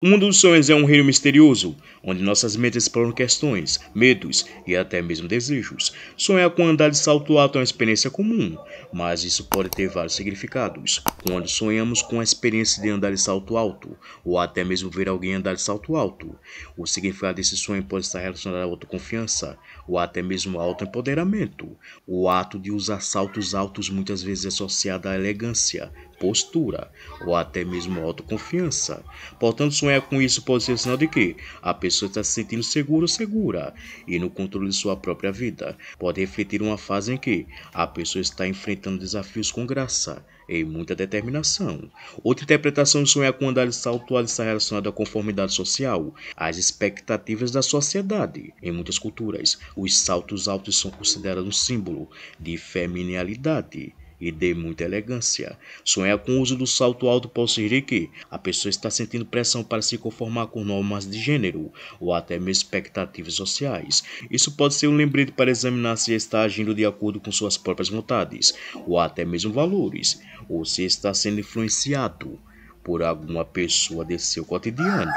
Um dos sonhos é um reino misterioso, onde nossas mentes exploram questões, medos e até mesmo desejos. Sonhar com andar de salto alto é uma experiência comum, mas isso pode ter vários significados. Quando sonhamos com a experiência de andar de salto alto, ou até mesmo ver alguém andar de salto alto, o significado desse sonho pode estar relacionado à autoconfiança, ou até mesmo ao autoempoderamento. O ato de usar saltos altos muitas vezes é associado à elegância, postura ou até mesmo autoconfiança. Portanto, sonhar com isso pode ser sinal de que a pessoa está se sentindo seguro ou segura e no controle de sua própria vida. Pode refletir uma fase em que a pessoa está enfrentando desafios com graça e muita determinação. Outra interpretação de sonhar com andares alto está relacionada à conformidade social, às expectativas da sociedade. Em muitas culturas, os saltos altos são considerados um símbolo de feminilidade e dê muita elegância. Sonhar com o uso do salto alto pode ser que a pessoa está sentindo pressão para se conformar com normas de gênero ou até mesmo expectativas sociais. Isso pode ser um lembrete para examinar se está agindo de acordo com suas próprias vontades ou até mesmo valores, ou se está sendo influenciado por alguma pessoa de seu cotidiano.